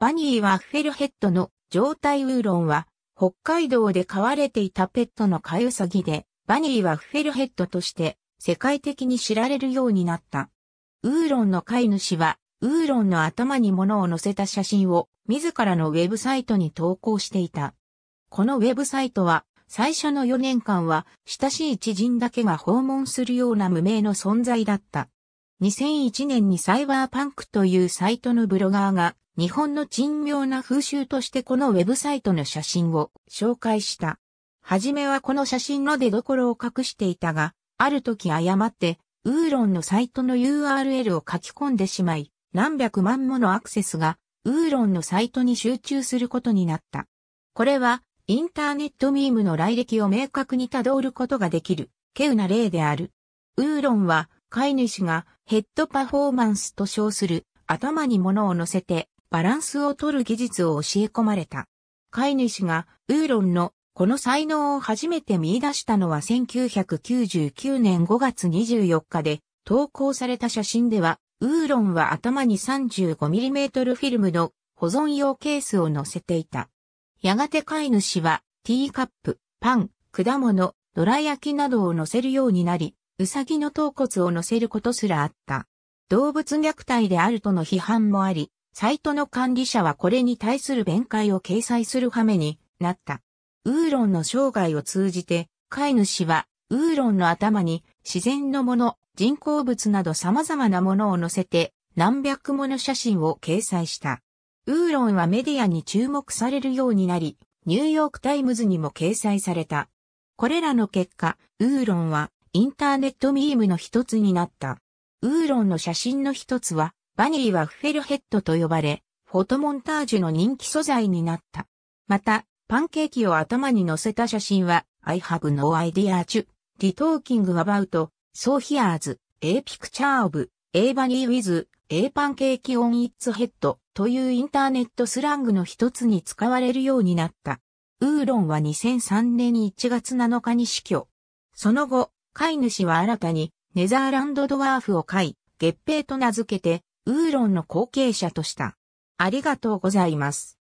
バニーワッフェルヘッドの状態ウーロンは、北海道で飼われていたペットのカユウサギで、バニーワッフェルヘッドとして世界的に知られるようになった。ウーロンの飼い主は、ウーロンの頭に物を載せた写真を自らのウェブサイトに投稿していた。このウェブサイトは、最初の4年間は親しい知人だけが訪問するような無名の存在だった。2001年にサイバーパンクというサイトのブロガーが日本の珍妙な風習としてこのウェブサイトの写真を紹介した。はじめはこの写真の出ろを隠していたが、ある時誤って、ウーロンのサイトの URL を書き込んでしまい、何百万ものアクセスが、ウーロンのサイトに集中することになった。これは、インターネットミームの来歴を明確に辿ることができる、稀有な例である。ウーロンは、飼い主がヘッドパフォーマンスと称する頭に物を乗せてバランスを取る技術を教え込まれた。飼い主がウーロンのこの才能を初めて見出したのは1999年5月24日で投稿された写真ではウーロンは頭に 35mm フィルムの保存用ケースを載せていた。やがて飼い主はティーカップ、パン、果物、どら焼きなどを載せるようになり、ウサギの頭骨を載せることすらあった。動物虐待であるとの批判もあり、サイトの管理者はこれに対する弁解を掲載する羽目になった。ウーロンの生涯を通じて、飼い主は、ウーロンの頭に自然のもの、人工物など様々なものを載せて何百もの写真を掲載した。ウーロンはメディアに注目されるようになり、ニューヨークタイムズにも掲載された。これらの結果、ウーロンはインターネットミームの一つになった。ウーロンの写真の一つはバニーはフェルヘッドと呼ばれ、フォトモンタージュの人気素材になった。また、パンケーキを頭に乗せた写真は、I have no idea to, the talking about, so here's, a picture of, a bunny with, a pancake on its head というインターネットスラングの一つに使われるようになった。ウーロンは2003年1月7日に死去。その後、飼い主は新たに、ネザーランドドワーフを飼い、月平と名付けて、ウーロンの後継者とした。ありがとうございます。